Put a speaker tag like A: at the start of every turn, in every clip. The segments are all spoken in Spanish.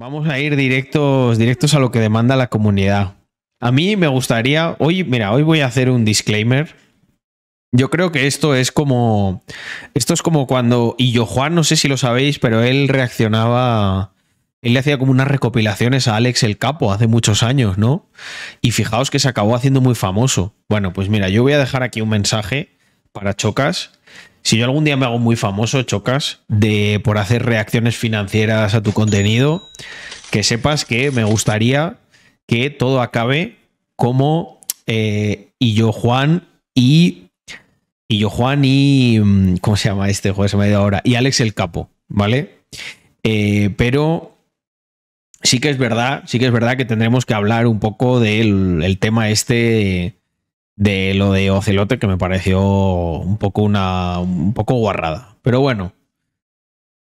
A: Vamos a ir directos, directos a lo que demanda la comunidad. A mí me gustaría, hoy, mira, hoy voy a hacer un disclaimer. Yo creo que esto es como, esto es como cuando, y yo Juan, no sé si lo sabéis, pero él reaccionaba, él le hacía como unas recopilaciones a Alex el Capo hace muchos años, ¿no? Y fijaos que se acabó haciendo muy famoso. Bueno, pues mira, yo voy a dejar aquí un mensaje para Chocas si yo algún día me hago muy famoso, chocas, de por hacer reacciones financieras a tu contenido, que sepas que me gustaría que todo acabe como eh, y yo Juan y y yo Juan y mm, cómo se llama este juego se me ahora y Alex el capo, ¿vale? Eh, pero sí que es verdad, sí que es verdad que tendremos que hablar un poco del tema este de lo de Ocelote, que me pareció un poco una. un poco guarrada. Pero bueno.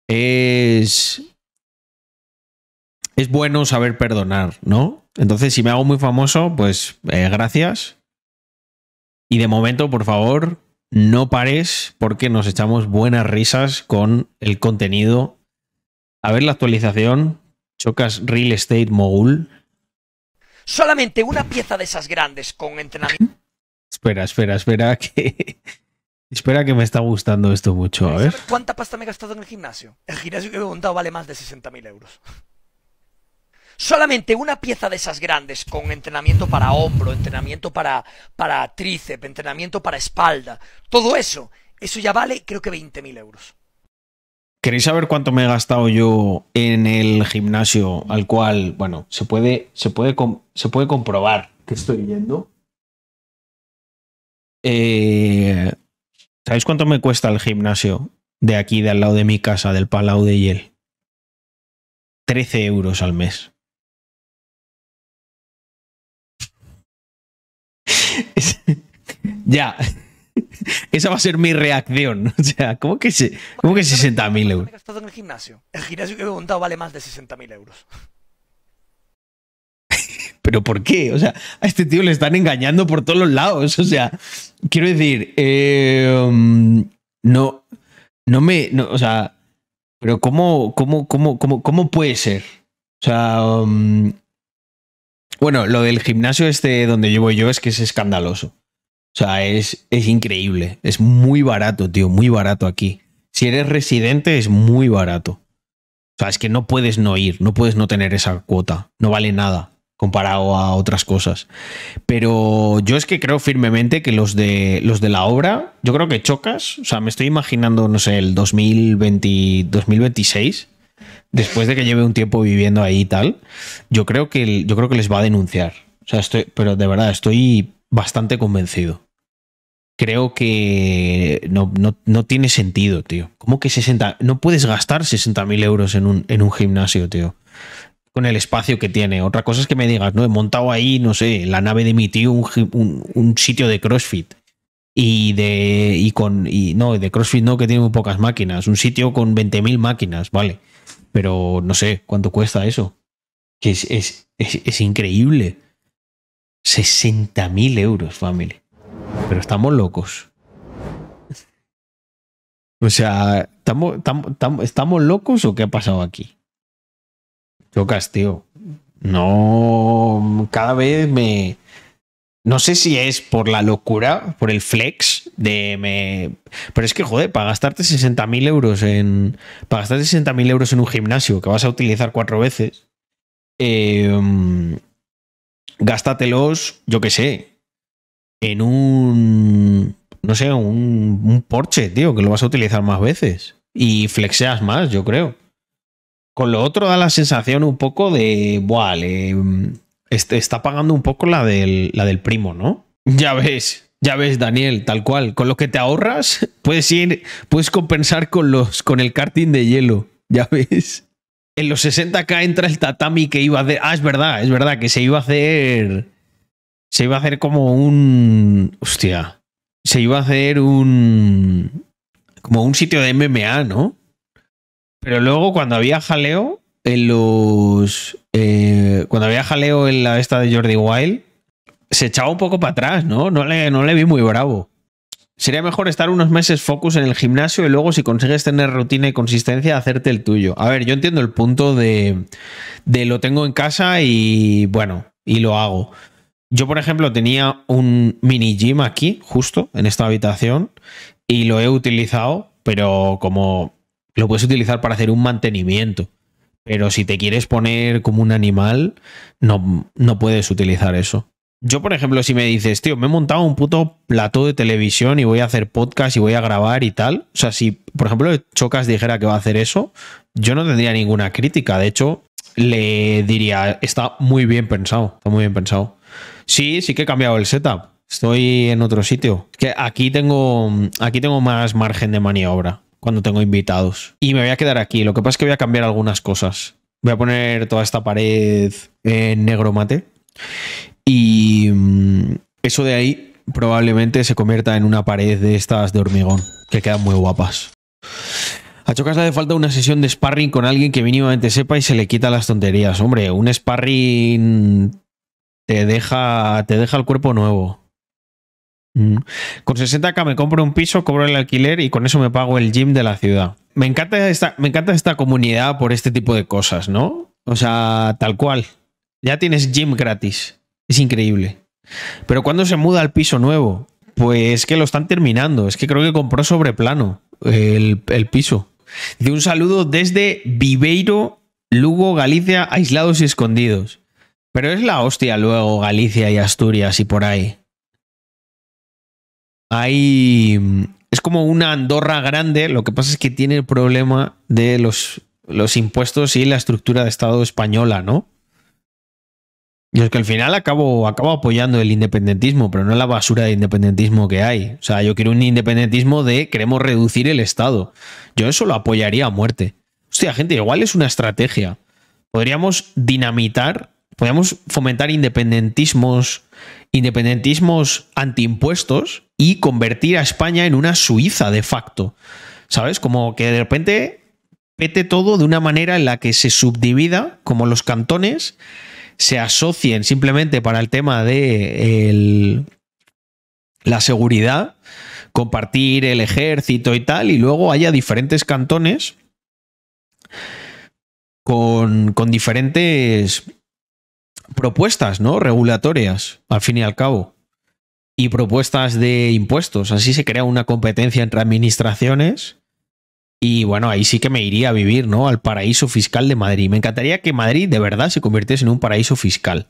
A: Es. Es bueno saber perdonar, ¿no? Entonces, si me hago muy famoso, pues eh, gracias. Y de momento, por favor, no pares porque nos echamos buenas risas con el contenido. A ver la actualización. Chocas Real Estate Mogul. Solamente una pieza de esas grandes con entrenamiento. Espera, espera, espera que. Espera que me está gustando esto mucho, a eh, ver. ¿Cuánta pasta me he gastado en el gimnasio? El gimnasio que he montado vale más de 60.000 euros. Solamente una pieza de esas grandes con entrenamiento para hombro, entrenamiento para, para tríceps, entrenamiento para espalda, todo eso, eso ya vale creo que 20.000 euros. ¿Queréis saber cuánto me he gastado yo en el gimnasio al cual, bueno, se puede, se puede, se puede comprobar que estoy yendo? Eh, ¿Sabéis cuánto me cuesta el gimnasio de aquí, de al lado de mi casa, del Palau de Yel? 13 euros al mes. ya. Esa va a ser mi reacción. O sea, ¿cómo que, ¿cómo que 60.000 euros? en el gimnasio? El gimnasio que he montado vale más de 60.000 euros. ¿pero por qué? O sea, a este tío le están engañando por todos los lados. O sea, quiero decir, em, no, no me, no, o sea, pero ¿cómo, cómo, cómo, cómo, cómo puede ser? O sea, em, bueno, lo del gimnasio este donde llevo yo es que es escandaloso. O sea, es, es increíble. Es muy barato, tío, muy barato aquí. Si eres residente es muy barato. O sea, es que no puedes no ir, no puedes no tener esa cuota. No vale nada comparado a otras cosas. Pero yo es que creo firmemente que los de, los de la obra, yo creo que chocas, o sea, me estoy imaginando, no sé, el 2020, 2026, después de que lleve un tiempo viviendo ahí y tal, yo creo que, yo creo que les va a denunciar. O sea, estoy, pero de verdad, estoy bastante convencido. Creo que no, no, no tiene sentido, tío. ¿Cómo que 60? No puedes gastar 60.000 euros en un, en un gimnasio, tío con el espacio que tiene. Otra cosa es que me digas, no, he montado ahí, no sé, la nave de mi tío, un, sitio de CrossFit. Y de. Y con. Y no, de CrossFit no, que tiene muy pocas máquinas. Un sitio con 20.000 máquinas, vale. Pero no sé cuánto cuesta eso. Que es, es, es, increíble. 60.000 euros, family. Pero estamos locos. O sea, estamos, estamos locos o qué ha pasado aquí? Chocas, tío. No, cada vez me... No sé si es por la locura, por el flex de me... Pero es que, joder, para gastarte 60.000 euros en... Para gastarte 60.000 euros en un gimnasio que vas a utilizar cuatro veces, eh, gástatelos, yo qué sé, en un... No sé, un, un Porsche, tío, que lo vas a utilizar más veces. Y flexeas más, yo creo. Con lo otro da la sensación un poco de, buah, mm, está pagando un poco la del, la del primo, ¿no? Ya ves, ya ves, Daniel, tal cual. Con lo que te ahorras, puedes ir, puedes compensar con los, con el karting de hielo. Ya ves. En los 60K entra el tatami que iba a hacer. Ah, es verdad, es verdad, que se iba a hacer. Se iba a hacer como un. Hostia. Se iba a hacer un. Como un sitio de MMA, ¿no? Pero luego cuando había jaleo en los... Eh, cuando había jaleo en la esta de Jordi Wild, se echaba un poco para atrás, ¿no? No le, no le vi muy bravo. Sería mejor estar unos meses focus en el gimnasio y luego, si consigues tener rutina y consistencia, hacerte el tuyo. A ver, yo entiendo el punto de, de lo tengo en casa y bueno, y lo hago. Yo, por ejemplo, tenía un mini gym aquí, justo en esta habitación, y lo he utilizado, pero como lo puedes utilizar para hacer un mantenimiento. Pero si te quieres poner como un animal, no, no puedes utilizar eso. Yo, por ejemplo, si me dices, tío, me he montado un puto plato de televisión y voy a hacer podcast y voy a grabar y tal. O sea, si, por ejemplo, Chocas dijera que va a hacer eso, yo no tendría ninguna crítica. De hecho, le diría, está muy bien pensado, está muy bien pensado. Sí, sí que he cambiado el setup. Estoy en otro sitio. que aquí tengo, aquí tengo más margen de maniobra cuando tengo invitados. Y me voy a quedar aquí. Lo que pasa es que voy a cambiar algunas cosas. Voy a poner toda esta pared en negro mate. Y mm, eso de ahí probablemente se convierta en una pared de estas de hormigón, que quedan muy guapas. A Chocas le hace falta una sesión de sparring con alguien que mínimamente sepa y se le quita las tonterías. Hombre, un sparring te deja, te deja el cuerpo nuevo. Mm. Con 60k me compro un piso, cobro el alquiler y con eso me pago el gym de la ciudad. Me encanta esta, me encanta esta comunidad por este tipo de cosas, ¿no? O sea, tal cual. Ya tienes gym gratis. Es increíble. Pero cuando se muda al piso nuevo? Pues que lo están terminando. Es que creo que compró sobre plano el, el piso. De un saludo desde Viveiro, Lugo, Galicia, aislados y escondidos. Pero es la hostia luego Galicia y Asturias y por ahí hay. Mm, es como una Andorra grande, lo que pasa es que tiene el problema de los, los impuestos y la estructura de Estado española, ¿no? Yo es que al final acabo, acabo apoyando el independentismo, pero no la basura de independentismo que hay. O sea, yo quiero un independentismo de queremos reducir el Estado. Yo eso lo apoyaría a muerte. Hostia, gente, igual es una estrategia. Podríamos dinamitar, podríamos fomentar independentismos independentismos antiimpuestos y convertir a España en una Suiza de facto. ¿Sabes? Como que de repente pete todo de una manera en la que se subdivida, como los cantones se asocien simplemente para el tema de la seguridad, compartir el ejército y tal, y luego haya diferentes cantones con, con diferentes propuestas, ¿no? Regulatorias, al fin y al cabo. Y propuestas de impuestos. Así se crea una competencia entre administraciones. Y bueno, ahí sí que me iría a vivir, ¿no? Al paraíso fiscal de Madrid. Me encantaría que Madrid de verdad se convirtiese en un paraíso fiscal.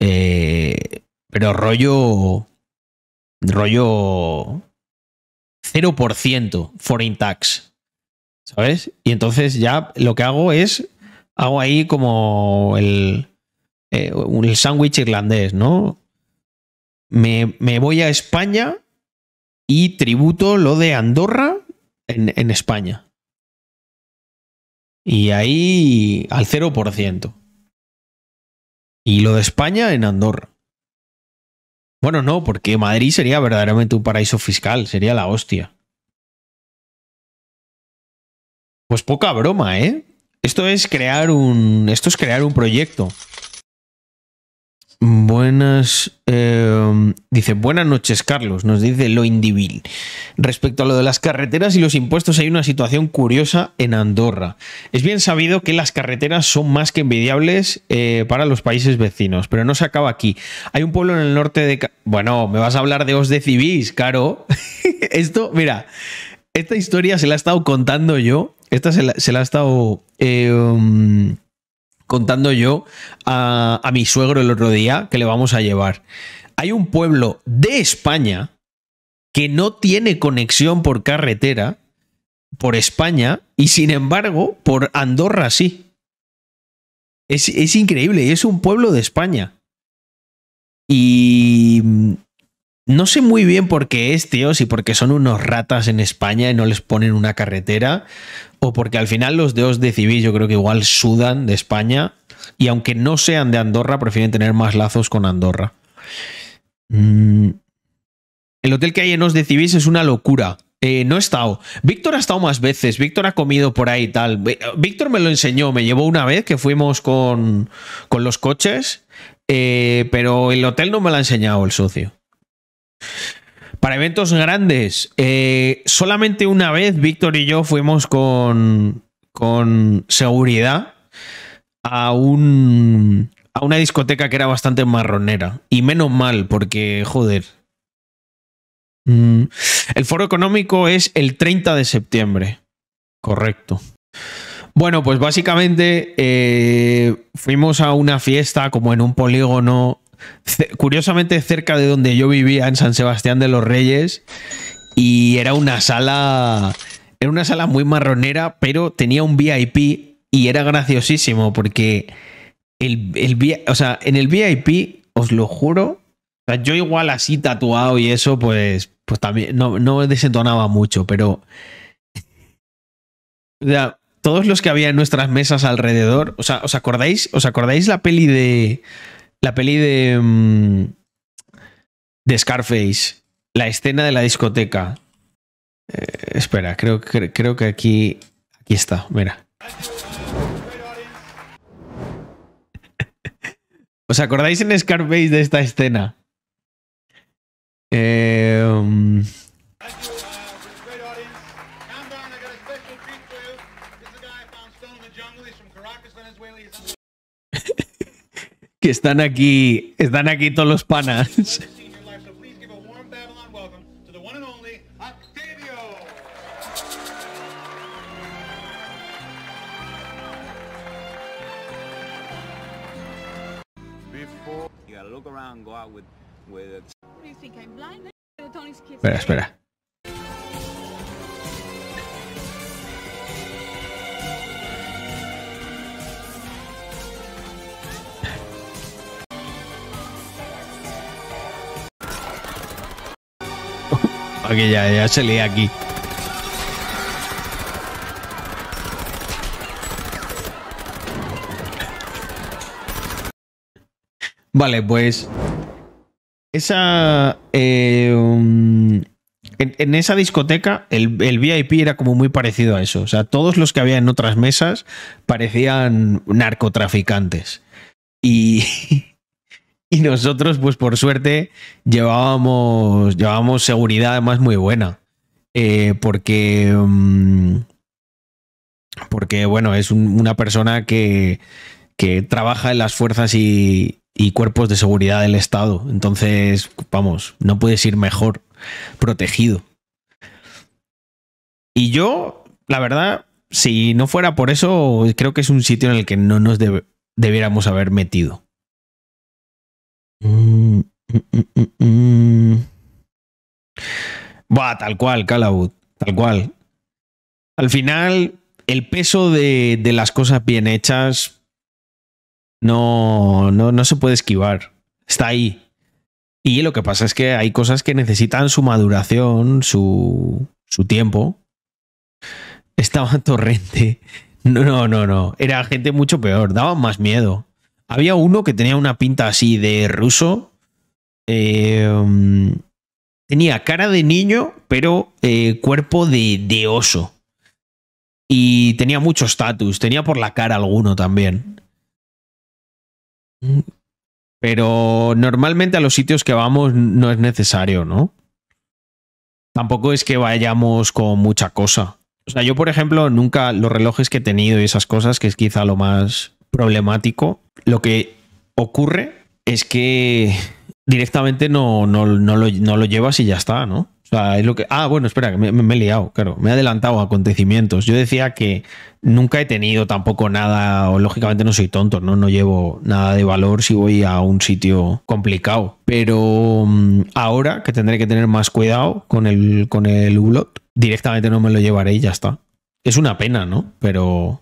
A: Eh, pero rollo. Rollo. 0% foreign tax. ¿Sabes? Y entonces ya lo que hago es hago ahí como el, eh, el sándwich irlandés, ¿no? Me, me, voy a España y tributo lo de Andorra en, en España. Y ahí al 0%. Y lo de España en Andorra. Bueno, no, porque Madrid sería verdaderamente un paraíso fiscal, sería la hostia. Pues poca broma, ¿eh? Esto es crear un. Esto es crear un proyecto. Buenas. Em, dice, buenas noches, Carlos. Nos dice lo indivil. Respecto a lo de las carreteras y los impuestos, hay una situación curiosa en Andorra. Es bien sabido que las carreteras son más que envidiables eh, para los países vecinos, pero no se acaba aquí. Hay un pueblo en el norte de. Bueno, me vas a hablar de Os de caro. Esto, mira. Esta historia se la he estado contando yo esta se la, he estado em, contando yo a, mi suegro el otro día que le vamos a llevar. Hay un pueblo de España que no tiene conexión por carretera por España y sin embargo por Andorra sí. Es, es increíble, es un pueblo de España. Y no sé muy bien por qué es, tío, si porque son unos ratas en España y no les ponen una carretera, o porque al final los deos de civil yo creo que igual sudan de España, y aunque no sean de Andorra, prefieren tener más lazos con Andorra. Mm. El hotel que hay en Os de es una locura. Eh, no he estado. Víctor ha estado más veces. Víctor ha comido por ahí y tal. Eh, Víctor me lo enseñó. Me llevó una vez que fuimos con, con los coches. Eh, pero el hotel no me lo ha enseñado el socio. Para eventos grandes, eh, solamente una vez Víctor y yo fuimos con, con seguridad a, un, a una discoteca que era bastante marronera. Y menos mal, porque, joder. Mm, el foro económico es el 30 de septiembre. Correcto. Bueno, pues básicamente eh, fuimos a una fiesta como en un polígono curiosamente cerca de donde yo vivía, en San Sebastián de los Reyes, y era una sala, era una sala muy marronera, pero tenía un VIP y era graciosísimo porque el, o sea, en el VIP, os lo juro, yo igual así tatuado y eso, pues, pues también no, no desentonaba mucho, pero... todos los que había en nuestras mesas alrededor, o sea, ¿os acordáis? ¿Os acordáis la peli de la peli de. Mm, de Scarface. La escena de la discoteca. Eh, espera, creo, creo que aquí. Aquí está, mira. ¿Os acordáis en Scarface de esta escena? Eh, mm, que están aquí, están aquí todos los panas. Espera, espera. Porque ya, ya se lee aquí. Vale, pues. Esa. Eh, mm, en, esa discoteca, el, el, VIP era como muy parecido a eso. O sea, todos los que había en otras mesas parecían narcotraficantes. Y. Y nosotros, pues por suerte, llevábamos, seguridad además muy buena. Eh, porque, mm, porque, bueno, es una persona que, que trabaja en las fuerzas y, cuerpos de seguridad del Estado. Entonces, vamos, no puedes ir mejor protegido. Y yo, la verdad, si no fuera por eso, creo que es un sitio en el que no nos debiéramos haber metido. Mm, mm, mm, tal cual, Calabut, tal cual. Al final, el peso de, las cosas bien hechas no, no, se puede esquivar. Está ahí. Y lo que pasa es que hay cosas que necesitan su maduración, su, su tiempo. Estaba torrente. No, no, no, no. Era gente mucho peor. Daba más miedo. Había uno que tenía una pinta así de ruso. Em, tenía cara de niño, pero eh, cuerpo de, de, oso. Y tenía mucho estatus. Tenía por la cara alguno también. Pero normalmente a los sitios que vamos no es necesario, ¿no? Tampoco es que vayamos con mucha cosa. O sea, yo, por ejemplo, nunca los relojes que he tenido y esas cosas, que es quizá lo más problemático, lo que ocurre es que directamente no, no, lo, llevas y ya está, ¿no? O sea, es lo que. Ah, bueno, espera, me, me, he liado, claro. Me he adelantado a acontecimientos. Yo decía que nunca he tenido tampoco nada, o lógicamente no soy tonto, ¿no? No llevo nada de valor si voy a un sitio complicado. Pero mm, ahora que tendré que tener más cuidado con el, con el directamente no me lo llevaré y ya está. Es una pena, ¿no? Pero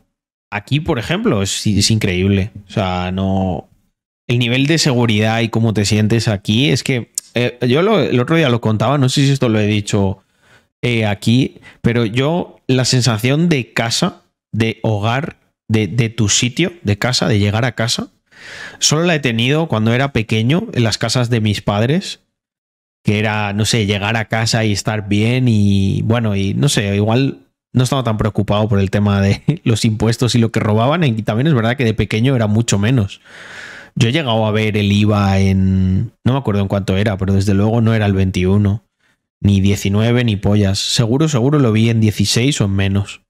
A: aquí, por ejemplo, es, increíble. O sea, no. El nivel de seguridad y cómo te sientes aquí es que. Eh, yo el otro día lo contaba, no sé si esto lo he dicho eh, aquí, pero yo la sensación de casa, de hogar, de, de tu sitio, de casa, de llegar a casa, solo la he tenido cuando era pequeño en las casas de mis padres que era, no sé, llegar a casa y estar bien y bueno, y no sé, igual no estaba tan preocupado por el tema de los impuestos y lo que robaban. Y también es verdad que de pequeño era mucho menos. Yo he llegado a ver el IVA en. No me acuerdo en cuánto era, pero desde luego no era el 21, ni 19, ni pollas. Seguro, seguro lo vi en 16 o en menos.